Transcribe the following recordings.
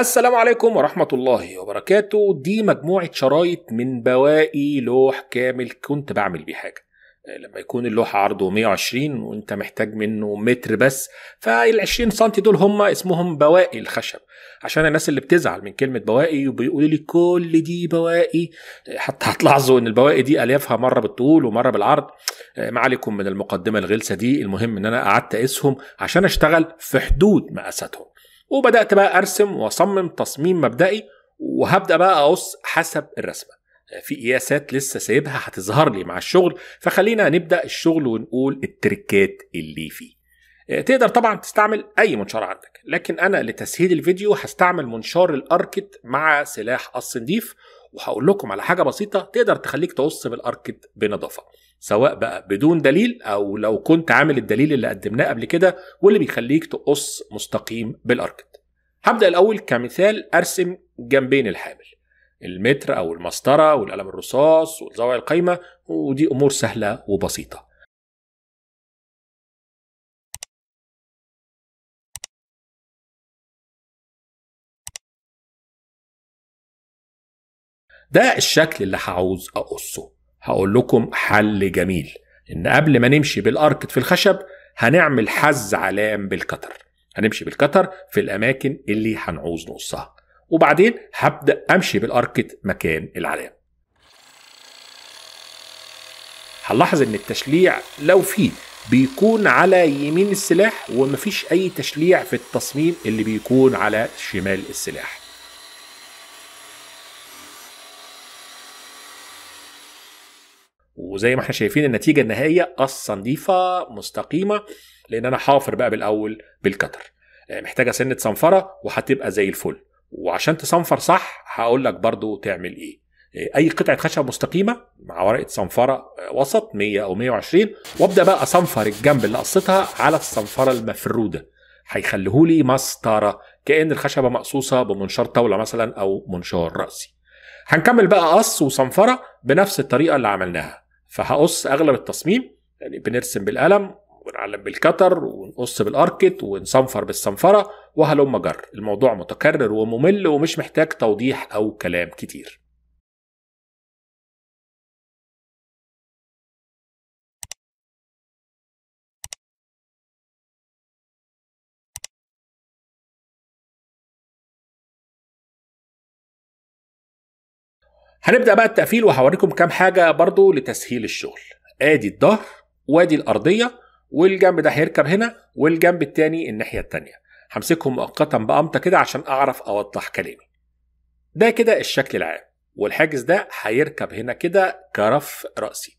السلام عليكم ورحمة الله وبركاته دي مجموعة شرايط من بواقي لوح كامل كنت بعمل بيه حاجة آه، لما يكون اللوح عرضه 120 وانت محتاج منه متر بس فال 20 سم دول هم اسمهم بواقي الخشب عشان الناس اللي بتزعل من كلمة بواقي وبيقولوا لي كل دي بواقي آه، حتى هتلاحظوا ان البواقي دي اليافها مرة بالطول ومرة بالعرض آه، ما عليكم من المقدمة الغلسة دي المهم ان انا قعدت اقيسهم عشان اشتغل في حدود مقاساتهم وبدات بقى ارسم واصمم تصميم مبدئي وهبدا بقى اقص حسب الرسمه في قياسات لسه سايبها هتظهر لي مع الشغل فخلينا نبدا الشغل ونقول التركات اللي فيه آه، تقدر طبعا تستعمل اي منشار عندك لكن انا لتسهيل الفيديو هستعمل منشار الاركت مع سلاح الصنديف وهقول لكم على حاجه بسيطه تقدر تخليك تقص بالاركت بنظافه سواء بقى بدون دليل او لو كنت عامل الدليل اللي قدمناه قبل كده واللي بيخليك تقص مستقيم بالاركت هبدا الاول كمثال ارسم جنبين الحامل المتر او المسطره والقلم الرصاص والزاويه القايمه ودي امور سهله وبسيطه ده الشكل اللي هعوز اقصه هقول لكم حل جميل ان قبل ما نمشي بالاركت في الخشب هنعمل حز علام بالكتر هنمشي بالكتر في الاماكن اللي هنعوز نقصها وبعدين هبدا امشي بالاركت مكان العلام هنلاحظ ان التشليع لو فيه بيكون على يمين السلاح ومفيش اي تشليع في التصميم اللي بيكون على شمال السلاح وزي ما احنا شايفين النتيجه النهائيه نظيفه مستقيمه لان انا حافر بقى بالاول بالكتر آه، محتاجه سنه صنفره وهتبقى زي الفل وعشان تصنفر صح هقول لك برضو تعمل ايه آه، اي قطعه خشب مستقيمه مع ورقه صنفره آه، وسط 100 او 120 وابدا بقى اصنفر الجنب اللي قصيتها على الصنفره المفروده هيخليهولي مسطره كان الخشبه مقصوصه بمنشار طاوله مثلا او منشار راسي هنكمل بقى قص وصنفره بنفس الطريقه اللي عملناها فهقص اغلب التصميم يعني بنرسم بالقلم ونعلم بالكتر ونقص بالاركت ونصنفر بالصنفره وهلم جر الموضوع متكرر وممل ومش محتاج توضيح او كلام كتير هنبدأ بقى التقفيل وهوريكم كام حاجة برضو لتسهيل الشغل ادي الظهر وادي الأرضية والجنب ده هيركب هنا والجنب التاني الناحية التانية همسكهم مؤقتا بأمطة كده عشان أعرف أوضح كلامي ده كده الشكل العام والحاجز ده هيركب هنا كده كرف رأسي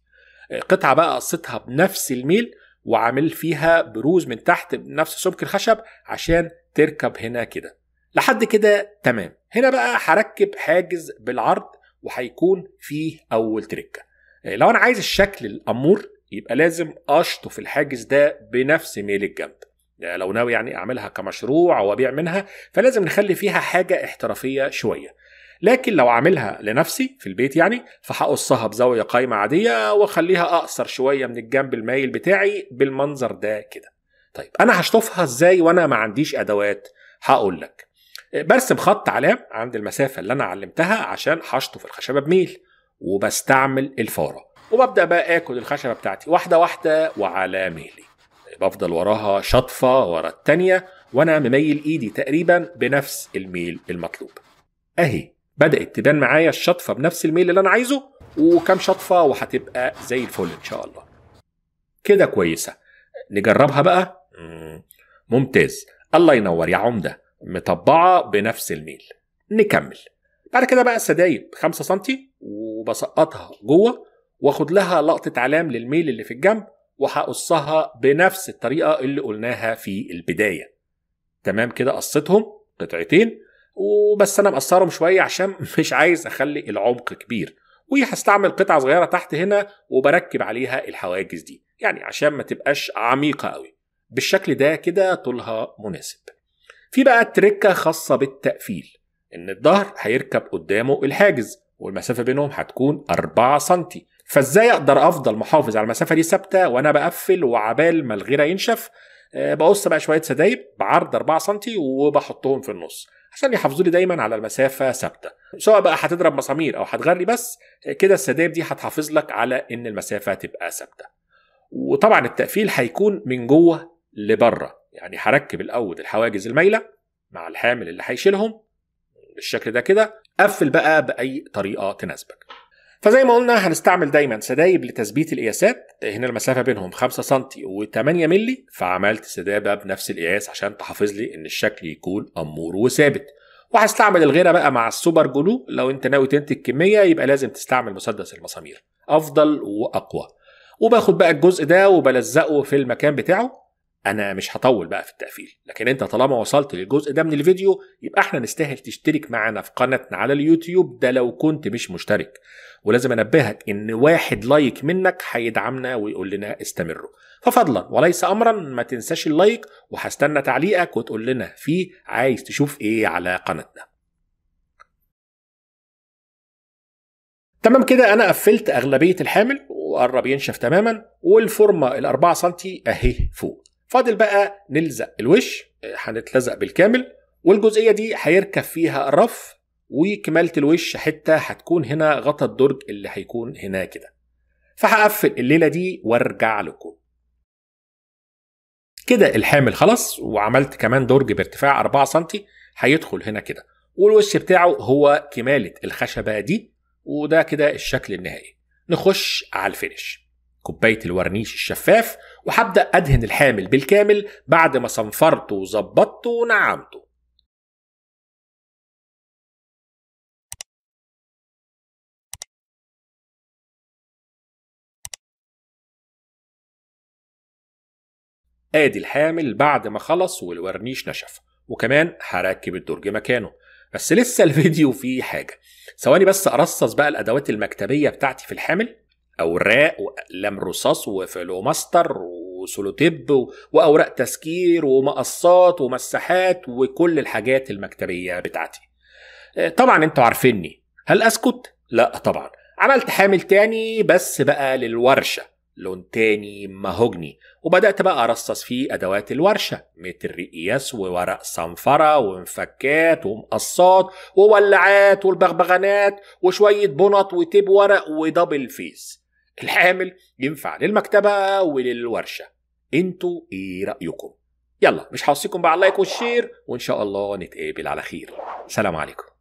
آه، قطعة بقى قصتها بنفس الميل وعامل فيها بروز من تحت بنفس سمك الخشب عشان تركب هنا كده لحد كده تمام هنا بقى هركب حاجز بالعرض وهيكون فيه اول تريكه آه، لو انا عايز الشكل الامور يبقى لازم اشطف الحاجز ده بنفس ميل الجنب آه، لو ناوي يعني اعملها كمشروع او ابيع منها فلازم نخلي فيها حاجه احترافيه شويه لكن لو اعملها لنفسي في البيت يعني فهقصها بزاويه قايمه عاديه واخليها اقصر شويه من الجنب المايل بتاعي بالمنظر ده كده طيب انا هشطفها ازاي وانا ما عنديش ادوات هقول لك برسم خط علام عند المسافة اللي أنا علمتها عشان حشطه في الخشبة بميل وبستعمل الفارة وببدأ بقى آكل الخشبة بتاعتي واحدة واحدة وعلى ميلي بفضل وراها شطفة ورا التانية وأنا مميل إيدي تقريبا بنفس الميل المطلوب أهي بدأت تبان معايا الشطفة بنفس الميل اللي أنا عايزه وكم شطفة وهتبقى زي الفل إن شاء الله كده كويسة نجربها بقى ممتاز الله ينور يا عمده مطبعه بنفس الميل نكمل بعد كده بقى السدايب 5 سم وبسقطها جوه واخد لها لقطه علام للميل اللي في الجنب وهقصها بنفس الطريقه اللي قلناها في البدايه تمام كده قصتهم قطعتين وبس انا مقصرهم شويه عشان مش عايز اخلي العمق كبير وهستعمل قطعه صغيره تحت هنا وبركب عليها الحواجز دي يعني عشان ما تبقاش عميقه قوي بالشكل ده كده طولها مناسب في بقى تركة خاصة بالتقفيل إن الظهر هيركب قدامه الحاجز والمسافة بينهم هتكون 4 سنتي فازاي اقدر افضل محافظ على المسافه دي ثابته وانا بقفل وعبال ما الغيره ينشف آه، بقص بقى شويه سدايب بعرض 4 سم وبحطهم في النص عشان يحافظوا لي دايما على المسافه ثابته سواء بقى هتضرب مسامير او هتغلي بس آه، كده السدايب دي هتحافظ لك على ان المسافه تبقى ثابته وطبعا التقفيل هيكون من جوه لبره يعني هركب الاول الحواجز المايله مع الحامل اللي هيشيلهم بالشكل ده كده قفل بقى باي طريقه تناسبك فزي ما قلنا هنستعمل دايما سدايب لتثبيت القياسات هنا المسافه بينهم 5 سم و8 مللي فعملت سدابه بنفس القياس عشان تحافظ لي ان الشكل يكون امور وثابت وهستعمل الغيره بقى مع السوبر جلو لو انت ناوي تنتج كميه يبقى لازم تستعمل مسدس المسامير افضل واقوى وباخد بقى الجزء ده وبلزقه في المكان بتاعه انا مش هطول بقى في التقفيل لكن انت طالما وصلت للجزء ده من الفيديو يبقى احنا نستاهل تشترك معنا في قناتنا على اليوتيوب ده لو كنت مش مشترك ولازم انبهك ان واحد لايك منك هيدعمنا ويقول لنا استمروا ففضلا وليس امرا ما تنساش اللايك وهستنى تعليقك وتقول لنا فيه عايز تشوف ايه على قناتنا تمام كده انا قفلت اغلبيه الحامل وقرب ينشف تماما والفورمه ال 4 سم اهي فوق فاضل بقى نلزق الوش هنتلزق بالكامل والجزئيه دي هيركب فيها الرف وكماله الوش حته هتكون هنا غطى الدرج اللي هيكون هنا كده فهقفل الليله دي وارجع لكم كده الحامل خلاص وعملت كمان درج بارتفاع 4 سم هيدخل هنا كده والوش بتاعه هو كماله الخشبه دي وده كده الشكل النهائي نخش على الفينش كوبايه الورنيش الشفاف وهبدا ادهن الحامل بالكامل بعد ما صنفرته وظبطته ونعمته ادي الحامل بعد ما خلص والورنيش نشف وكمان هركب الدرج مكانه بس لسه الفيديو فيه حاجه ثواني بس ارصص بقى الادوات المكتبيه بتاعتي في الحامل اوراق واقلام رصاص وفلوماستر وسولوتيب واوراق تسكير ومقصات ومساحات وكل الحاجات المكتبيه بتاعتي آه، طبعا انتوا عارفيني هل اسكت لا طبعا عملت حامل تاني بس بقى للورشه لون تاني مهوجني وبدأت بقى أرصص فيه أدوات الورشة متر قياس وورق صنفرة ومفكات ومقصات وولعات والبغبغانات وشوية بنط وتيب ورق ودبل فيس الحامل ينفع للمكتبة وللورشة انتوا ايه رأيكم يلا مش هوصيكم اللايك والشير وان شاء الله نتقابل على خير سلام عليكم